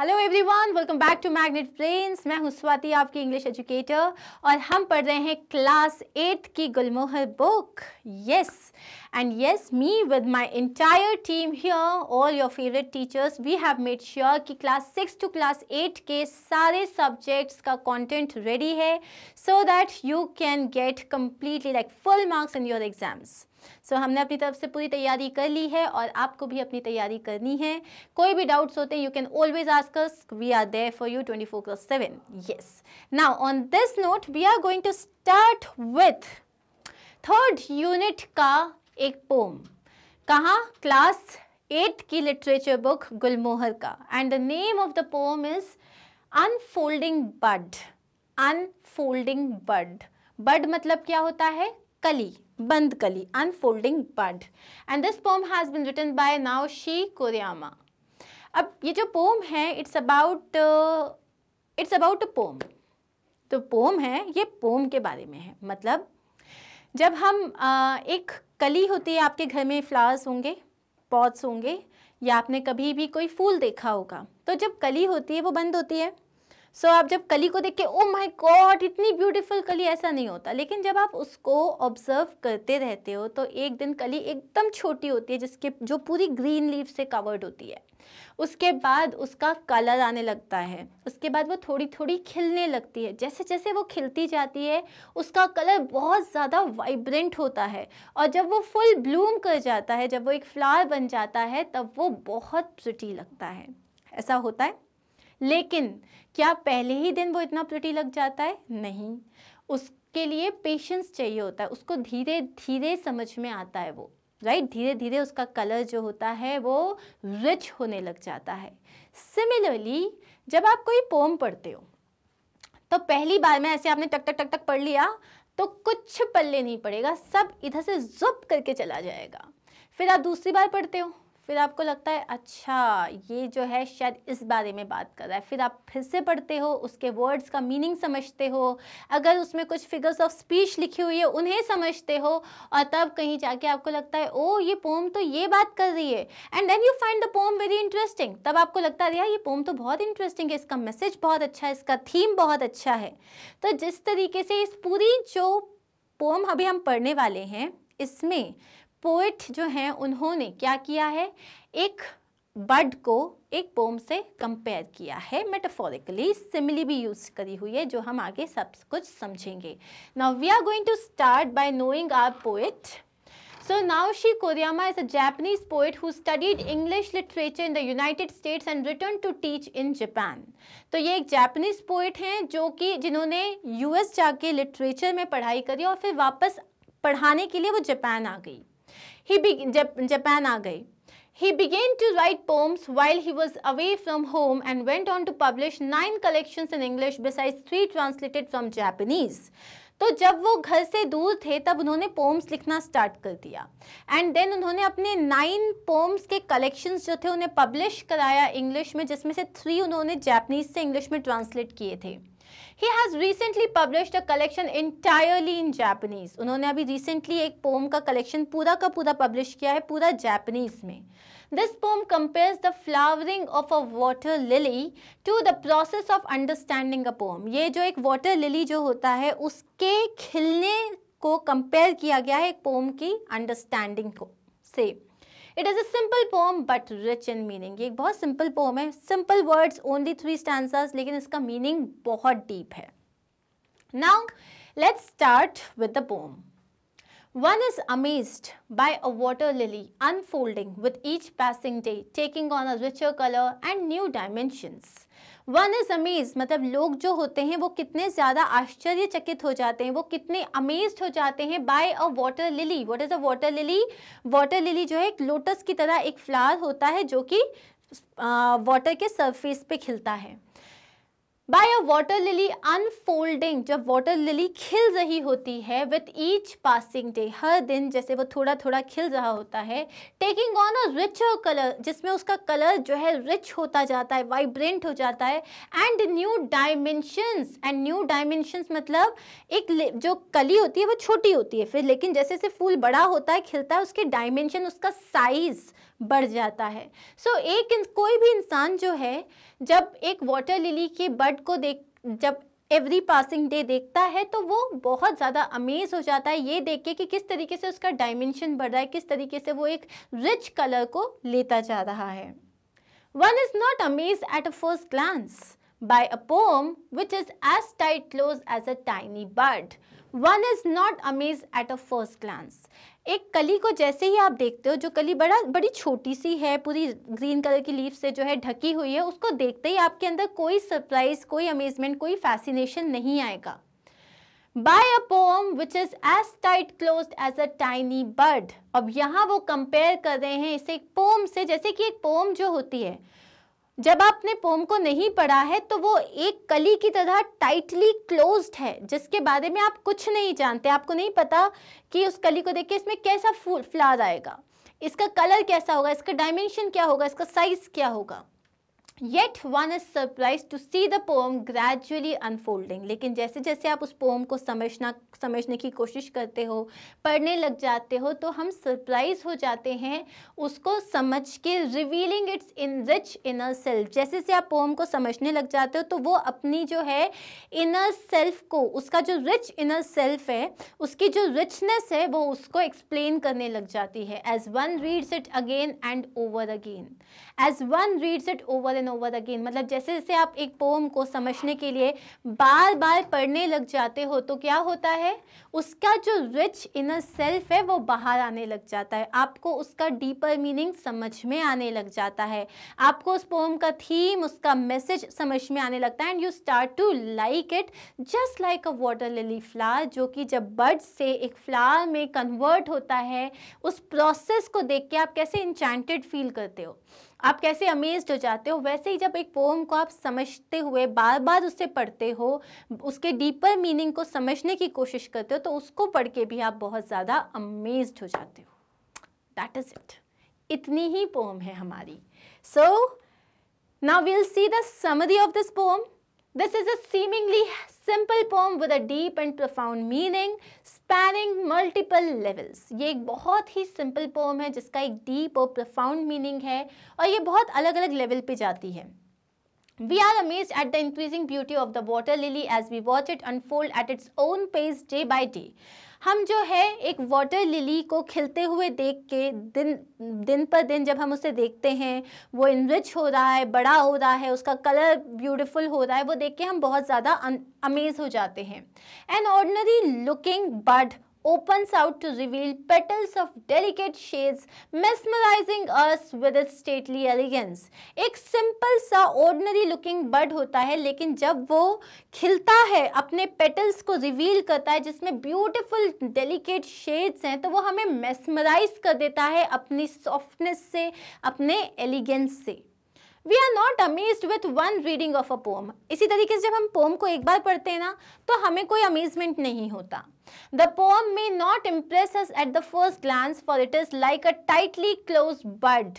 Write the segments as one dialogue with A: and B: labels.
A: Hello everyone welcome back to Magnet Brains मैं हूं स्वाति आपकी इंग्लिश एजुकेटर और हम पढ़ रहे हैं क्लास एट की Gulmohar book yes and yes me with my entire team here all your favourite teachers we have made sure कि class six to class eight के सारे सब्जेक्ट्स का कंटेंट रेडी है so that you can get completely like full marks in your exams so so, हमने अपनी तरफ से पूरी तैयारी कर ली है और आपको भी अपनी तैयारी करनी है कोई भी डाउट्स होते हैं you can always ask us we are there for you twenty four class seven yes now on this note we are going to start with third unit का एक पोम कहाँ क्लास एट की literature book Gulmohar का and the name of the poem is unfolding bud unfolding bud bud मतलब क्या होता है कली Bandkali, Unfolding Bud. And this poem has been written by Naoshi Koryama. अब ये जो पोम है it's about it's about a poem तो पोम है ये पोम के बारे में है मतलब जब हम uh, एक कली होती है आपके घर में फ्लावर्स होंगे पॉट्स होंगे या आपने कभी भी कोई फूल देखा होगा तो जब कली होती है वो बंद होती है सो so, आप जब कली को देख के ओ माई गॉड इतनी ब्यूटीफुल कली ऐसा नहीं होता लेकिन जब आप उसको ऑब्जर्व करते रहते हो तो एक दिन कली एकदम छोटी होती है जिसके जो पूरी ग्रीन लीव से कवर्ड होती है उसके बाद उसका कलर आने लगता है उसके बाद वो थोड़ी थोड़ी खिलने लगती है जैसे जैसे वो खिलती जाती है उसका कलर बहुत ज़्यादा वाइब्रेंट होता है और जब वो फुल ब्लूम कर जाता है जब वो एक फ्लावर बन जाता है तब वो बहुत प्रिटी लगता है ऐसा होता है लेकिन क्या पहले ही दिन वो इतना प्रिटी लग जाता है नहीं उसके लिए पेशेंस चाहिए होता है उसको धीरे धीरे समझ में आता है वो राइट धीरे धीरे उसका कलर जो होता है वो रिच होने लग जाता है सिमिलरली जब आप कोई पोम पढ़ते हो तो पहली बार में ऐसे आपने टक टक टक टक पढ़ लिया तो कुछ पल्ले नहीं पड़ेगा सब इधर से जुप करके चला जाएगा फिर आप दूसरी बार पढ़ते हो फिर आपको लगता है अच्छा ये जो है शायद इस बारे में बात कर रहा है फिर आप फिर से पढ़ते हो उसके वर्ड्स का मीनिंग समझते हो अगर उसमें कुछ फिगर्स ऑफ स्पीच लिखी हुई है उन्हें समझते हो और तब कहीं जाके आपको लगता है ओ ये पोम तो ये बात कर रही है and then you find the poem very interesting तब आपको लगता है यार ये पोम तो बहुत इंटरेस्टिंग है इसका मैसेज बहुत अच्छा है इसका थीम बहुत अच्छा है तो जिस तरीके से इस पूरी जो पोम अभी हम पढ़ने वाले हैं इसमें पोइट जो हैं उन्होंने क्या किया है एक बर्ड को एक पोम से कंपेयर किया है मेटाफोरिकली सिमिली भी यूज करी हुई है जो हम आगे सब कुछ समझेंगे now we are going to start by knowing our poet so Naoshi Koriyama is a Japanese poet who studied English literature in the United States and return to teach in Japan तो ये एक Japanese poet हैं जो कि जिन्होंने US जाके literature में पढ़ाई करी और फिर वापस पढ़ाने के लिए वो जापान आ गई he be Japan aa gaye. He began to write poems while he was away from home and went on to publish nine collections in English besides three translated from Japanese. तो जब वो घर से दूर थे तब उन्होंने पोम्स लिखना स्टार्ट कर दिया एंड देन उन्होंने अपने नाइन पोम्स के कलेक्शंस जो थे उन्हें पब्लिश कराया इंग्लिश में जिसमें से थ्री उन्होंने जैपनीज से इंग्लिश में ट्रांसलेट किए थे he has recently publish a collection entirely in Japanese उन्होंने अभी रिसेंटली एक पोम का कलेक्शन पूरा का पूरा पब्लिश किया है पूरा जापनीज़ में this poem compares the flowering of a water lily to the process of understanding a poem ये जो एक वाटर लिली जो होता है उसके खिलने को कंपेयर किया गया है एक पोम की अंडरस्टैंडिंग को से it is a simple poem but rich in meaning ये एक बहुत सिंपल पोम है simple words only three stanzas लेकिन इसका मीनिंग बहुत डीप है now let's start with the poem One is amazed by a water lily unfolding with each passing day, taking on a richer color and new dimensions. One is amaze मतलब लोग जो होते हैं वो कितने ज़्यादा आश्चर्यचकित हो जाते हैं वो कितने अमेज्ड हो जाते हैं by a water lily what is a water lily water lily जो है एक लोटस की तरह एक फ्लावर होता है जो कि वाटर के सरफेस पे खिलता है by a water lily unfolding जब वाटर लिली खिल रही होती है विथ ईच पासिंग डे हर दिन जैसे वो थोड़ा थोड़ा खिल रहा होता है taking on a rich colour जिसमें उसका कलर जो है रिच होता जाता है वाइब्रेंट हो जाता है and new dimensions and new dimensions मतलब एक जो कली होती है वो छोटी होती है फिर लेकिन जैसे जैसे फूल बड़ा होता है खिलता है उसके डायमेंशन उसका साइज़ बढ़ जाता है सो so, एक कोई भी इंसान जो है जब एक वाटर लिली के बर्ड को देख जब एवरी पासिंग डे देखता है तो वो बहुत ज़्यादा अमेज हो जाता है ये देख के कि किस तरीके से उसका डायमेंशन बढ़ रहा है किस तरीके से वो एक रिच कलर को लेता जा रहा है one is not amaze at a first glance by a poem which is as tight close as a tiny bud One is not amazed at a first glance. एक कली को जैसे ही आप देखते हो जो कली बड़ा बड़ी छोटी सी है पूरी ग्रीन कलर की लीफ से जो है ढकी हुई है उसको देखते ही आपके अंदर कोई सरप्राइज कोई अमेजमेंट कोई फैसिनेशन नहीं आएगा by a poem which is as tight close as a tiny bird अब यहाँ वो कंपेयर कर रहे हैं इसे एक पोम से जैसे कि एक पोम जो होती है जब आपने पोम को नहीं पढ़ा है तो वो एक कली की तरह टाइटली क्लोज्ड है जिसके बारे में आप कुछ नहीं जानते आपको नहीं पता कि उस कली को देख के इसमें कैसा फूल फ्लावर आएगा इसका कलर कैसा होगा इसका डायमेंशन क्या होगा इसका साइज़ क्या होगा yet one is surprise to see the poem gradually unfolding लेकिन जैसे जैसे आप उस पोम को समझना समझने की कोशिश करते हो पढ़ने लग जाते हो तो हम सरप्राइज हो जाते हैं उसको समझ के revealing its in rich inner self जैसे जैसे आप पोम को समझने लग जाते हो तो वो अपनी जो है इनर सेल्फ को उसका जो रिच इनर सेल्फ है उसकी जो रिचनेस है वो उसको एक्सप्लेन करने लग जाती है as one reads it again and over again as one reads it over and over again मतलब जैसे जैसे आप एक पोम को समझने के लिए बार बार पढ़ने लग जाते हो तो क्या होता है उसका जो रिच इनर सेल्फ है वो बाहर आने लग जाता है आपको उसका डीपर मीनिंग समझ में आने लग जाता है आपको उस पोम का थीम उसका मैसेज समझ में आने लगता है and you start to like it just like a water lily flower जो कि जब बर्ड से एक फ्लावर में कन्वर्ट होता है उस प्रोसेस को देख के आप कैसे इंचैंटेड फील करते हो आप कैसे अमेज्ड हो जाते हो वैसे ही जब एक पोम को आप समझते हुए बार बार उससे पढ़ते हो उसके डीपर मीनिंग को समझने की कोशिश करते हो तो उसको पढ़ के भी आप बहुत ज़्यादा अमेज्ड हो जाते हो दैट इज़ इट इतनी ही पोम है हमारी so now will see the summary of this poem this is a seemingly simple poem with a deep and profound meaning spanning multiple levels ये एक बहुत ही सिंपल पोम है जिसका एक डीप और प्रोफाउंड मीनिंग है और ये बहुत अलग अलग लेवल पे जाती है We are amazed at the increasing beauty of the water lily as we watch it unfold at its own pace day by day. हम जो है एक वाटर लिली को खिलते हुए देख के दिन दिन पर दिन जब हम उसे देखते हैं वो इनरिच हो रहा है बड़ा हो रहा है उसका कलर ब्यूटीफुल हो रहा है वो देख के हम बहुत ज़्यादा अमेज हो जाते हैं an ordinary looking bird opens out to reveal petals of delicate shades, mesmerizing us with its stately elegance. एक सिंपल सा ऑर्डनरी लुकिंग बर्ड होता है लेकिन जब वो खिलता है अपने पेटल्स को रिवील करता है जिसमें ब्यूटीफुल डेलिकेट शेड्स हैं तो वो हमें मेस्मराइज कर देता है अपनी सॉफ्टनेस से अपने एलिगेंस से we are not amaze with one reading of a poem इसी तरीके से जब हम पोम को एक बार पढ़ते हैं ना तो हमें कोई अमेजमेंट नहीं होता the poem may not impress at the first glance for it is like a tightly close bird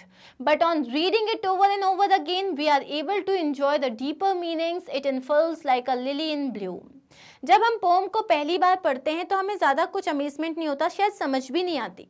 A: but on reading it over and over again we are able to enjoy the deeper meanings it in unfurls like a lily in bloom जब हम pome को पहली बार पढ़ते हैं तो हमें ज़्यादा कुछ अमेजमेंट नहीं होता शायद समझ भी नहीं आती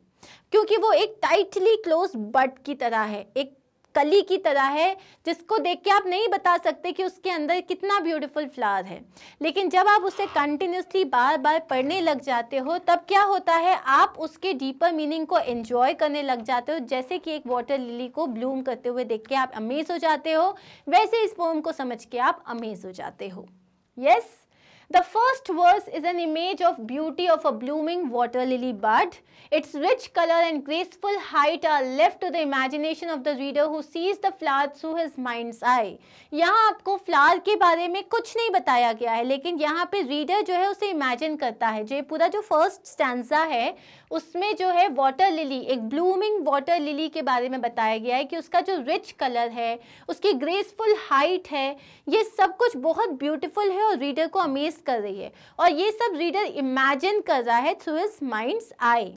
A: क्योंकि वो एक टाइटली क्लोज बट की तरह है एक कली की तरह है जिसको देख के आप नहीं बता सकते कि उसके अंदर कितना ब्यूटीफुल फ्लावर है लेकिन जब आप उसे कंटिन्यूसली बार बार पढ़ने लग जाते हो तब क्या होता है आप उसके डीपर मीनिंग को एंजॉय करने लग जाते हो जैसे कि एक वाटर लिली को ब्लूम करते हुए देख के आप अमेज हो जाते हो वैसे इस पोम को समझ के आप अमेज हो जाते हो yes yes? The first verse is an image of beauty of a blooming water lily bud. Its rich color and graceful height are left to the imagination of the reader who sees the flower through his mind's eye. यहाँ आपको flower के बारे में कुछ नहीं बताया गया है लेकिन यहाँ पे रीडर जो है उसे इमेजिन करता है जो पूरा जो फर्स्ट स्टैंडा है उसमें जो है वाटर लिली एक ब्लूमिंग वाटर लिली के बारे में बताया गया है कि उसका जो रिच कलर है उसकी ग्रेसफुल हाइट है ये सब कुछ बहुत ब्यूटीफुल है और रीडर को अमेज एग्जिस्ट कर रही है और ये सब रीडर इमेजिन कर रहा है थ्रू इज माइंड्स आई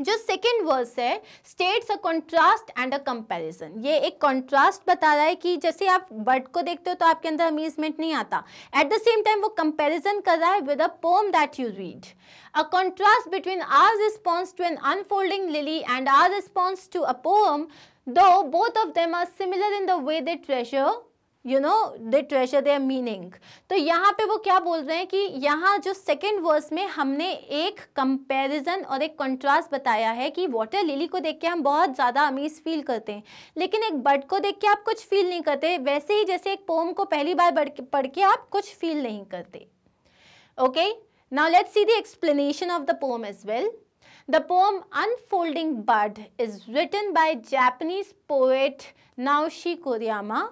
A: जो सेकेंड वर्स है states a contrast and a comparison ये एक कॉन्ट्रास्ट बता रहा है कि जैसे आप बर्ड को देखते हो तो आपके अंदर अम्यूजमेंट नहीं आता एट द सेम टाइम वो कंपैरिजन कर रहा है with a poem that you read a contrast between our response to an unfolding lily and our response to a poem though both of them are similar in the way they treasure you know they treasure their meaning तो यहाँ पे वो क्या बोल रहे हैं कि यहाँ जो सेकेंड वर्स में हमने एक कंपेरिजन और एक कंट्रास्ट बताया है कि वाटर लिली को देख के हम बहुत ज़्यादा अमीज फील करते हैं लेकिन एक बर्ड को देख के आप कुछ फील नहीं करते वैसे ही जैसे एक पोम को पहली बार पढ़ के आप कुछ फील नहीं करते okay now let see the explanation of the poem as well the poem unfolding bird is written by Japanese poet Naoshi Koriyama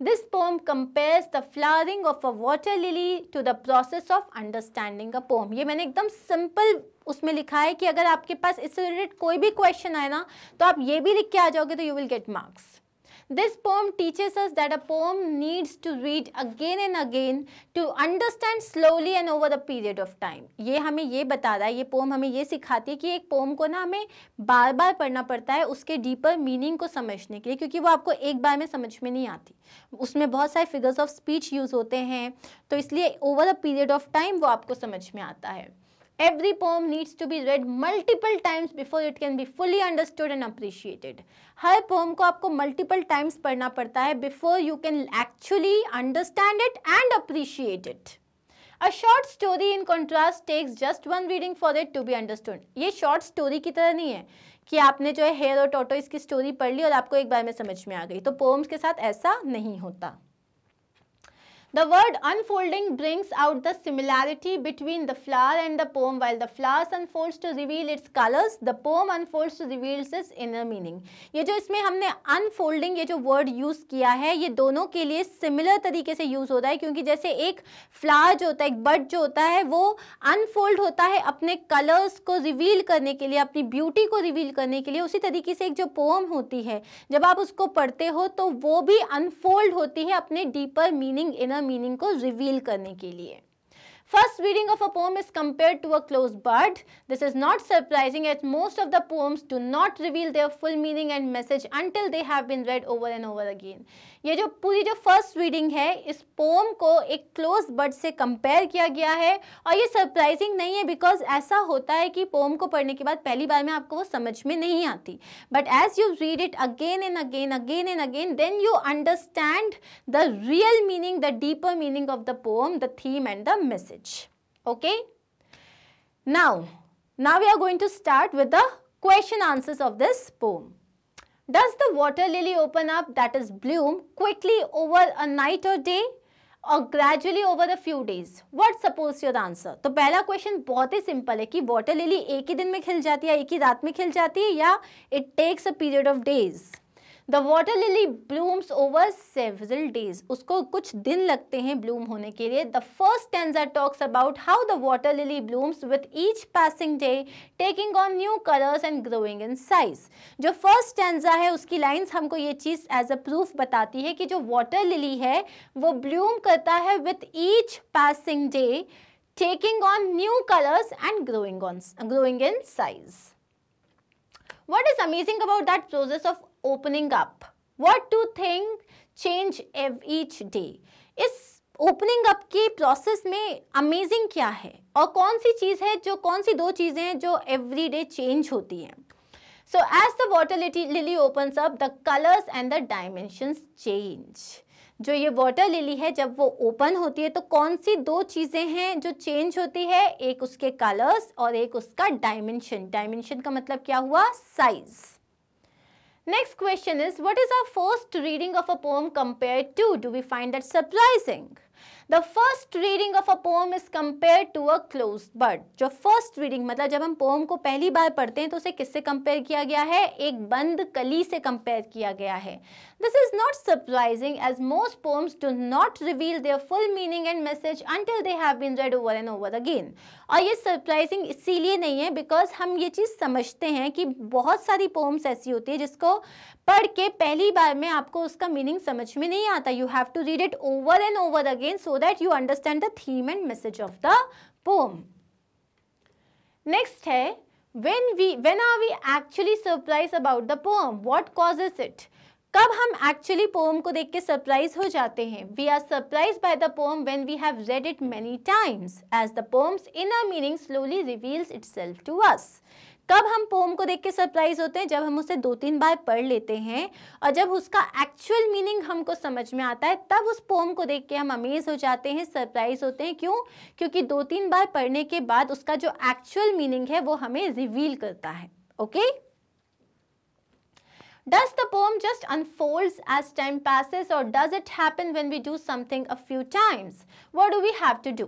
A: This poem compares the flowering of a water lily to the process of understanding a poem. ये मैंने एकदम simple उसमें लिखा है कि अगर आपके पास इससे रिलेटेड कोई भी क्वेश्चन आए ना तो आप ये भी लिख के आ जाओगे तो you will get marks This poem teaches us that a poem needs to read again and again to understand slowly and over the period of time. ये हमें ये बता रहा है ये पोम हमें ये सिखाती है कि एक पोम को ना हमें बार बार पढ़ना पड़ता है उसके डीपर मीनिंग को समझने के लिए क्योंकि वो आपको एक बार में समझ में नहीं आती उसमें बहुत सारे फिगर्स ऑफ स्पीच यूज़ होते हैं तो इसलिए over a period of time वो आपको समझ में आता है Every poem needs to be read multiple times before it can be fully understood and appreciated. har poem ko aapko multiple times padhna padta hai before you can actually understand it and appreciate it. A short story in contrast takes just one reading for it to be understood. ye short story ki tarah nahi hai कि आपने जो है hair और टोटो इसकी story पढ़ ली और आपको एक बार में समझ में आ गई तो पोम्स के साथ ऐसा नहीं होता The word unfolding brings out the similarity between the flower and the poem. While the flower unfolds to reveal its colors, the poem unfolds to reveal its inner meaning. ये जो इसमें हमने unfolding ये जो word use किया है ये दोनों के लिए similar तरीके से use होता है क्योंकि जैसे एक flower जो होता है एक bud जो होता है वो unfold होता है अपने colors को reveal करने के लिए अपनी beauty को reveal करने के लिए उसी तरीके से एक जो poem होती है जब आप उसको पढ़ते हो तो वो भी unfold होती है अपने deeper meaning inner मीनिंग को रिवील करने के लिए first reading of a poem is compare to a close bird this is not surprising at most of the poems do not reveal their full meaning and message until they have been read over and over again ये जो पूरी जो first reading है इस pome को एक close bird से compare किया गया है और ये सरप्राइजिंग नहीं है बिकॉज ऐसा होता है कि पोम को पढ़ने के बाद पहली बार में आपको वो समझ में नहीं आती but as you read it again and again again and again then you understand the real meaning the deeper meaning of the poem the theme and the message okay now now we are going to start with the question answers of this poem Does the water lily open up, that is bloom, quickly over a night or day? और gradually over a few days what suppose your answer तो पहला question बहुत ही simple है कि water lily एक ही दिन में खिल जाती है एक ही रात में खिल जाती है या it takes a period of days the water lily blooms over several days उसको कुछ दिन लगते हैं ब्लूम होने के लिए the first stanza talks about how the water lily blooms with each passing day taking on new colours and growing in size जो first stanza है उसकी लाइन्स हमको ये चीज़ एज अ प्रूफ बताती है कि जो वॉटर लिली है वो ब्लूम करता है with each passing day taking on new colours and growing on growing in size what is amazing about that process of opening up. What to think change each day. इस opening up की process में amazing क्या है और कौन सी चीज़ है जो कौन सी दो चीज़ें हैं जो day चेंज होती हैं So as the water lily opens up, the colors and the dimensions change. जो ये वाटर लिली है जब वो ओपन होती है तो कौन सी दो चीज़ें हैं जो चेंज होती है एक उसके कलर्स और एक उसका डायमेंशन डायमेंशन का मतलब क्या हुआ size Next question is, what is our first reading of a poem compared to? Do we find that surprising? The first reading of a poem is compared to a closed bud. जो first reading मतलब जब हम poem को पहली बार पढ़ते हैं तो उसे किससे compare किया गया है एक बंद कली से compare किया गया है This is not surprising as most poems do not reveal their full meaning and message until they have been read over and over again. और ये surprising इसीलिए नहीं है because हम ये चीज़ समझते हैं कि बहुत सारी poems ऐसी होती है जिसको पढ़ के पहली बार में आपको उसका meaning समझ में नहीं आता. You have to read it over and over again so that you understand the theme and message of the poem. Next है when we when are we actually surprised about the poem? What causes it? कब हम actually pome को देख के surprise हो जाते हैं we are surprise by the poem when we have read it many times as the poem's inner meaning slowly reveals it to us कब हम पोम को देख के सरप्राइज होते हैं जब हम उसे दो तीन बार पढ़ लेते हैं और जब उसका एक्चुअल मीनिंग हमको समझ में आता है तब उस पोम को देख के हम अमेज हो जाते हैं सरप्राइज होते हैं क्यों क्योंकि दो तीन बार पढ़ने के बाद उसका जो एक्चुअल मीनिंग है वो हमें रिवील करता है okay okay? Does the poem just unfolds as time passes or does it happen when we do something a few times? What do we have to do?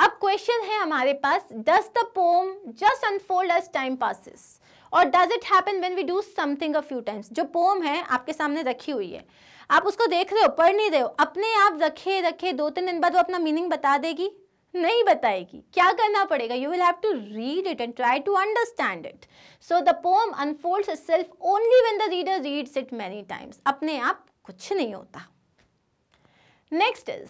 A: अब क्वेश्चन है हमारे पास does the poem just unfold as time passes और does it happen when we do something a few times जो poem है आपके सामने रखी हुई है आप उसको देख रहे हो पढ़ नहीं रहे हो अपने आप रखे रखे दो तीन दिन बाद वो अपना मीनिंग बता देगी नहीं बताएगी क्या करना पड़ेगा you will have to read it and try to understand it so the poem unfold self only when the reader reads it many times अपने आप कुछ नहीं होता next is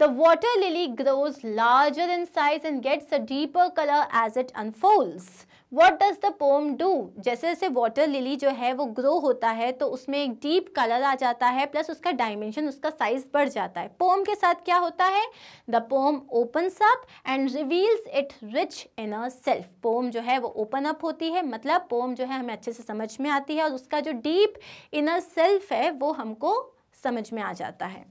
A: the water lily grows larger in size and gets a deeper colour as it unfolds what does the poem do जैसे जैसे water lily जो है वो ग्रो होता है तो उसमें एक डीप कलर आ जाता है प्लस उसका डायमेंशन उसका साइज बढ़ जाता है पोम के साथ क्या होता है the poem opens up and reveals it rich in a self poem जो है वो ओपन अप होती है मतलब पोम जो है हमें अच्छे से समझ में आती है और उसका जो डीप इनर सेल्फ है वो हमको समझ में आ जाता है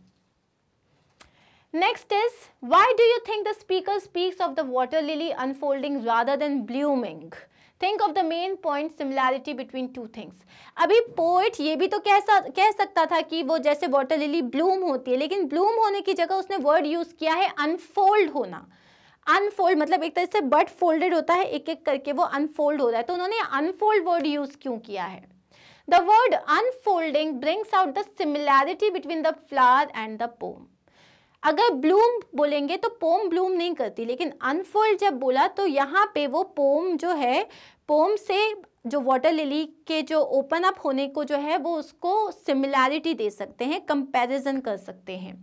A: Next is, why do you think the speaker speaks of the water lily unfolding rather than blooming? Think of the main point similarity between two things अभी पोइट ये भी तो कह सा कह सकता था कि वो जैसे वाटर लिली ब्लूम होती है लेकिन ब्लूम होने की जगह उसने वर्ड यूज़ किया है अनफोल्ड होना अनफोल्ड मतलब एक तरह से बट फोल्डेड होता है एक एक करके वो अनफोल्ड हो रहा है तो उन्होंने अनफोल्ड वर्ड यूज़ क्यों किया है the word unfolding brings out the similarity between the flower and the poem अगर ब्लूम बोलेंगे तो पोम ब्लूम नहीं करती लेकिन अनफोल्ड जब बोला तो यहाँ पे वो पोम जो है पोम से जो वाटर लिली के जो ओपन अप होने को जो है वो उसको सिमिलैरिटी दे सकते हैं कंपैरिजन कर सकते हैं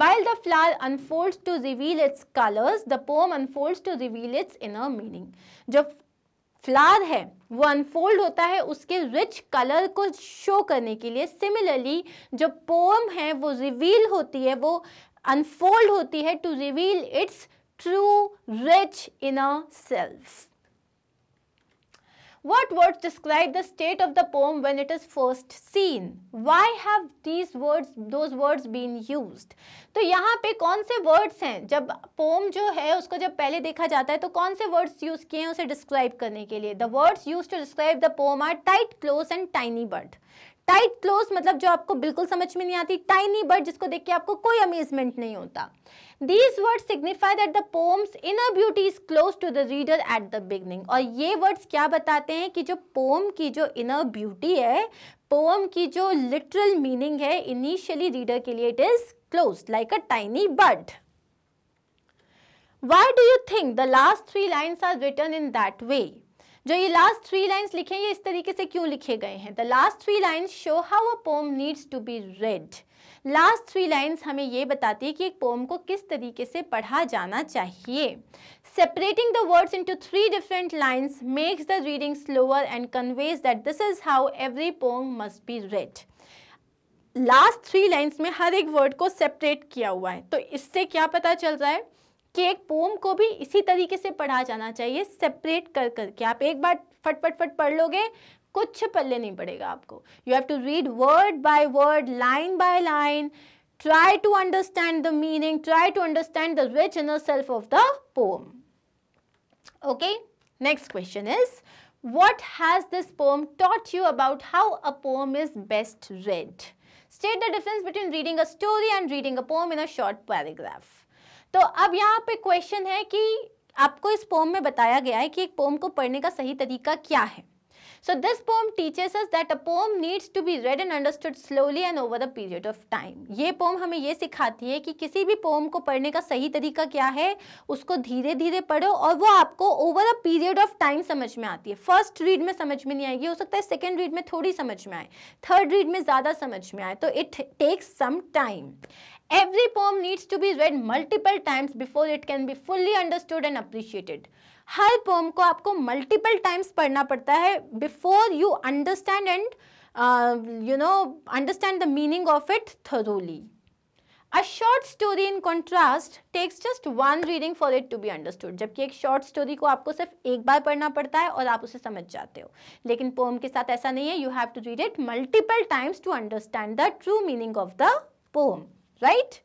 A: while the flower unfolds to reveal its colours the poem unfolds to reveal its inner meaning जो फ्लावर है वो अनफोल्ड होता है उसके रिच कलर को शो करने के लिए सिमिलरली जो पोम है वो रिवील होती है वो अनफोल्ड होती है to reveal its true rich in self What words describe the state of the poem when it is first seen? Why have these words, those words been used? तो यहाँ पे कौन से words हैं जब poem जो है उसको जब पहले देखा जाता है तो कौन से words use किए हैं उसे describe करने के लिए The words used to describe the poem are tight, close and tiny bud. Tight close मतलब जो आपको बिल्कुल समझ में नहीं आती टाइनी बर्ड जिसको देख के आपको कोई अमेजमेंट नहीं होता these word signify that the poem's inner beauty is close to the reader at the beginning और ये वर्ड्स क्या बताते हैं कि जो पोम की जो इनर ब्यूटी है पोम की जो लिटरल मीनिंग है इनिशियली रीडर के लिए it is close like a tiny bird Why do you think the last three lines are written in that way? जो ये लास्ट थ्री लाइन्स लिखे हैं ये इस तरीके से क्यों लिखे गए हैं the last three lines show how a poem needs to be read last three lines हमें ये बताती है कि एक पोम को किस तरीके से पढ़ा जाना चाहिए separating the words to three different lines makes the reading slower and conveys that this is how every poem must be read last three lines में हर एक वर्ड को सेपरेट किया हुआ है तो इससे क्या पता चल रहा है कि एक पोम को भी इसी तरीके से पढ़ा जाना चाहिए सेपरेट कर करके आप एक बार फटफट फट, फट पढ़ लोगे कुछ पल्ले नहीं पड़ेगा आपको you have to read word by word line by line try to understand the meaning try to understand the rich in self of the poem okay next question is what has this poem taught you about how a poem is best read state the difference between reading a story and reading a poem in a short paragraph तो अब यहाँ पे question है कि आपको इस pome में बताया गया है कि एक पोम को पढ़ने का सही तरीका क्या है so this poem teaches us that a poem needs to be read and understood slowly and over the period of time ये पोम हमें ये सिखाती है कि किसी भी पोम को पढ़ने का सही तरीका क्या है उसको धीरे धीरे पढ़ो और वो आपको over a period of time समझ में आती है फर्स्ट रीड में समझ में नहीं आएगी हो सकता है सेकेंड रीड में थोड़ी समझ में आए थर्ड रीड में ज़्यादा समझ में आए तो it takes some time Every poem needs to be read multiple times before it can be fully understood and appreciated. हर पोम को आपको मल्टीपल टाइम्स पढ़ना पड़ता है before you understand and you know understand the meaning of it thoroughly a short story in contrast takes just one reading for it to be understood जबकि एक short story को आपको सिर्फ एक बार पढ़ना पड़ता है और आप उसे समझ जाते हो लेकिन पोम के साथ ऐसा नहीं है you have to read it multiple times to understand the true meaning of the poem right?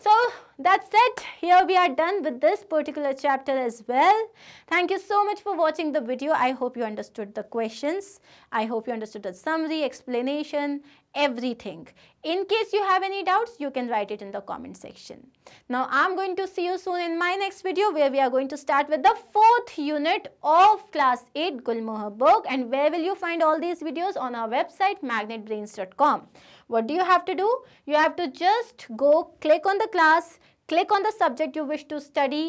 A: So that's it. Here we are done with this particular chapter as well. Thank you so much for watching the video. I hope you understood the questions. I hope you understood the summary, explanation, everything. In case you have any doubts, you can write it in the comment section. Now I'm going to see you soon in my next video where we are going to start with the fourth unit of class 8 Gulmohar book and where will you find all these videos on our website magnetbrains.com. what do you have to do you have to just go click on the class click on the subject you wish to study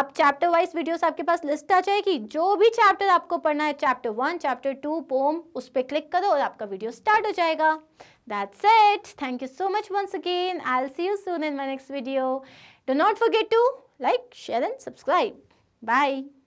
A: आप chapter wise videos आपके पास list आ जाएगी जो भी chapter आपको पढ़ना है chapter one chapter two poem उस पर क्लिक करो और आपका वीडियो स्टार्ट हो जाएगा that's it thank you so much once again I'll see you soon in my next video do not forget to like share and subscribe bye